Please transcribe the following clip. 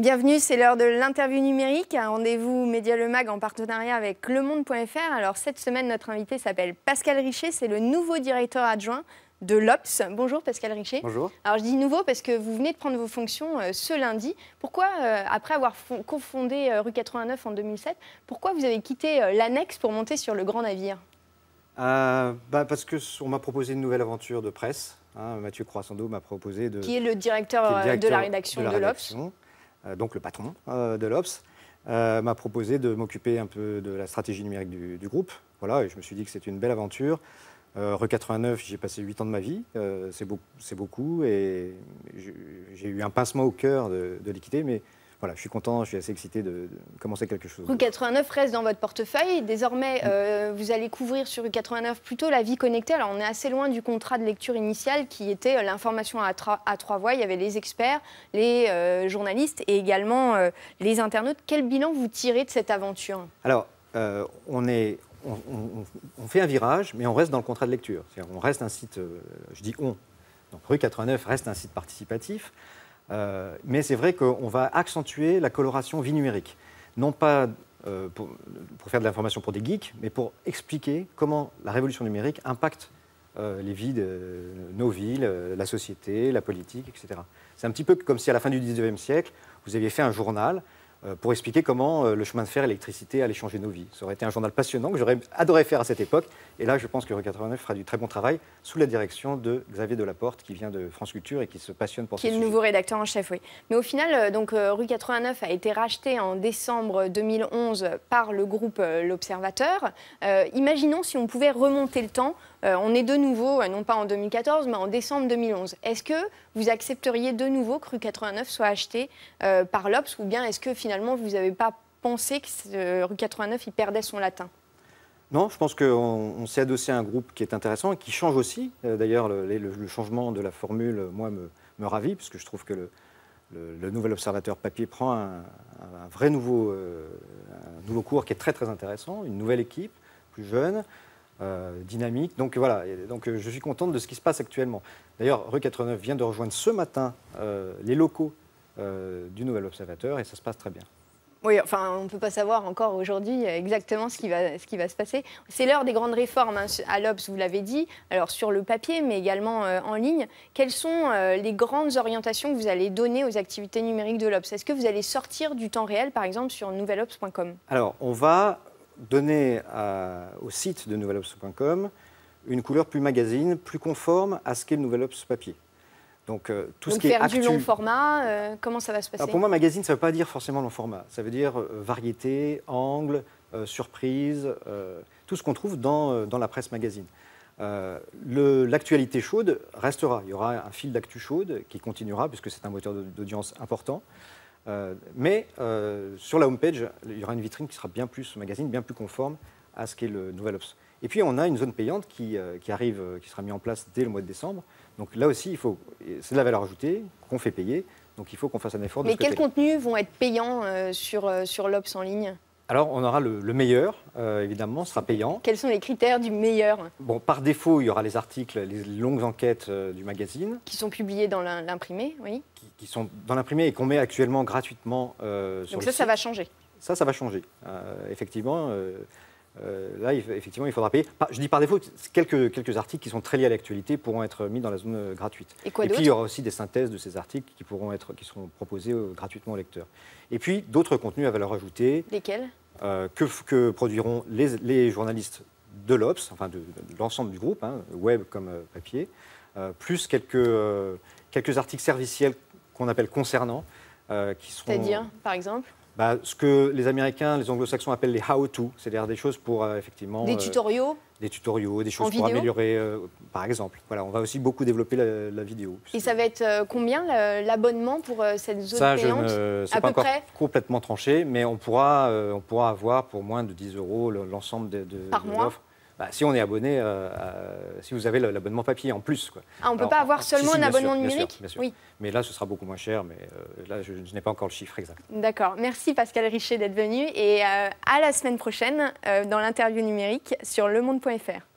Bienvenue, c'est l'heure de l'interview numérique, rendez-vous Média Le Mag en partenariat avec lemonde.fr. Alors cette semaine, notre invité s'appelle Pascal Richer, c'est le nouveau directeur adjoint de l'OPS. Bonjour Pascal Richer. Bonjour. Alors je dis nouveau parce que vous venez de prendre vos fonctions euh, ce lundi. Pourquoi, euh, après avoir cofondé euh, rue 89 en 2007, pourquoi vous avez quitté l'annexe pour monter sur le grand navire bah, Parce qu'on m'a proposé une nouvelle aventure de presse. Hein. Mathieu Croissando m'a proposé de... Qui est le directeur, est le directeur de la rédaction de l'OPS. Euh, donc le patron euh, de l'Obs, euh, m'a proposé de m'occuper un peu de la stratégie numérique du, groupe. Voilà, et je me suis dit que c'était une belle aventure. Re 89, j'ai passé 8 ans de ma vie, c'est, beaucoup, et j'ai eu un pincement au cœur de, l'équité, mais voilà, je suis content, je suis assez excité de, commencer quelque chose. Rue 89 reste dans votre portefeuille. Désormais, mm. euh, vous allez couvrir sur Rue 89 plutôt la vie connectée. Alors, on est assez loin du contrat de lecture initial qui était euh, l'information à, à, trois voies. Il y avait les experts, les euh, journalistes et également les internautes. Quel bilan vous tirez de cette aventure Alors, on est, on, on, fait un virage, mais on reste dans le contrat de lecture. On reste un site, je dis on, donc Rue 89 reste un site participatif. Euh, mais c'est vrai qu'on va accentuer la coloration vie numérique. Non pas euh, pour, faire de l'information pour des geeks, mais pour expliquer comment la révolution numérique impacte euh, les vies de nos villes, la société, la politique, etc. C'est un petit peu comme si à la fin du 19e siècle, vous aviez fait un journal pour expliquer comment le chemin de fer et l'électricité allaient changer nos vies. Ça aurait été un journal passionnant que j'aurais adoré faire à cette époque, et là, je pense que Rue 89 fera du très bon travail sous la direction de Xavier Delaporte, qui vient de France Culture et qui se passionne pour Qui est le nouveau rédacteur en chef, oui. Mais au final, euh, donc, euh, Rue 89 a été racheté en décembre 2011 par le groupe euh, L'Observateur. imaginons si on pouvait remonter le temps. on est de nouveau, non pas en 2014, mais en décembre 2011. Est-ce que vous accepteriez de nouveau que Rue 89 soit acheté par l'Obs ou bien est-ce que finalement vous n'avez pas pensé que Rue 89 y perdait son latin non, je pense qu'on s'est adossé à un groupe qui est intéressant et qui change aussi. Euh, d'ailleurs, le, changement de la formule, moi, me, ravit, puisque je trouve que le, nouvel observateur papier prend un, vrai nouveau, euh, nouveau cours qui est très, très intéressant, une nouvelle équipe, plus jeune, euh, dynamique. Donc voilà, donc, je suis contente de ce qui se passe actuellement. D'ailleurs, Rue 89 vient de rejoindre ce matin les locaux du nouvel observateur et ça se passe très bien. Oui, enfin, on ne peut pas savoir encore aujourd'hui euh, exactement ce qui, va, se passer. C'est l'heure des grandes réformes hein, à l'Obs, vous l'avez dit, alors sur le papier, mais également euh, en ligne. Quelles sont euh, les grandes orientations que vous allez donner aux activités numériques de l'Obs Est-ce que vous allez sortir du temps réel, par exemple, sur nouvelobs.com Alors, on va donner au site de nouvelobs.com une couleur plus magazine, plus conforme à ce qu'est le nouvel Obs papier. Donc euh, tout ce qui est du long format, euh, comment ça va se passer Pour moi, magazine, ça ne veut pas dire forcément long format. Ça veut dire euh, variété, angle, surprise, tout ce qu'on trouve dans, la presse magazine. L'actualité chaude restera. Il y aura un fil d'actu chaude qui continuera puisque c'est un moteur d'audience important. mais sur la homepage, il y aura une vitrine qui sera bien plus magazine, bien plus conforme à ce qu'est le nouvel ops. Et puis on a une zone payante qui, euh, qui arrive, euh, qui sera mise en place dès le mois de décembre. Donc là aussi, il faut, c'est de la valeur ajoutée qu'on fait payer. Donc il faut qu'on fasse un effort. Mais quels contenus vont être payants euh, sur, l'OPS sur l'ops en ligne alors, on aura le, meilleur, évidemment, sera payant. Quels sont les critères du meilleur Bon, par défaut, il y aura les articles, les longues enquêtes du magazine. Qui sont publiés dans l'imprimé, oui. Qui, sont dans l'imprimé et qu'on met actuellement gratuitement euh, sur Donc ça, ça va changer Ça, ça va changer, effectivement. Euh, là, effectivement, il faudra payer. Je dis par défaut, quelques, quelques articles qui sont très liés à l'actualité pourront être mis dans la zone euh, gratuite. Et, puis, il y aura aussi des synthèses de ces articles qui, pourront être, qui seront proposés euh, gratuitement aux lecteurs. Et puis, d'autres contenus à valeur ajoutée. Lesquels que, produiront les, journalistes de l'Obs, enfin de, l'ensemble du groupe, hein, web comme papier, plus quelques, quelques articles serviciels qu'on appelle concernants. qui C'est-à-dire, par exemple bah, ce que les Américains, les Anglo-Saxons appellent les how-to, c'est-à-dire des choses pour euh, effectivement. Des euh, tutoriaux Des tutoriaux, des choses pour améliorer, euh, par exemple. Voilà, on va aussi beaucoup développer la, vidéo. Et ça va être combien l'abonnement pour cette zone ça, je ne, sais pas encore complètement tranché, mais on pourra, on pourra avoir pour moins de 10 euros l'ensemble de, l'offre. Bah, si on est abonné, euh, si vous avez l'abonnement papier en plus. Quoi. Ah, on ne peut pas avoir seulement un abonnement numérique bien sûr, Mais là, ce sera beaucoup moins cher, mais euh, là, je, n'ai pas encore le chiffre exact. D'accord. Merci Pascal Richer d'être venu et euh, à la semaine prochaine dans l'interview numérique sur lemonde.fr.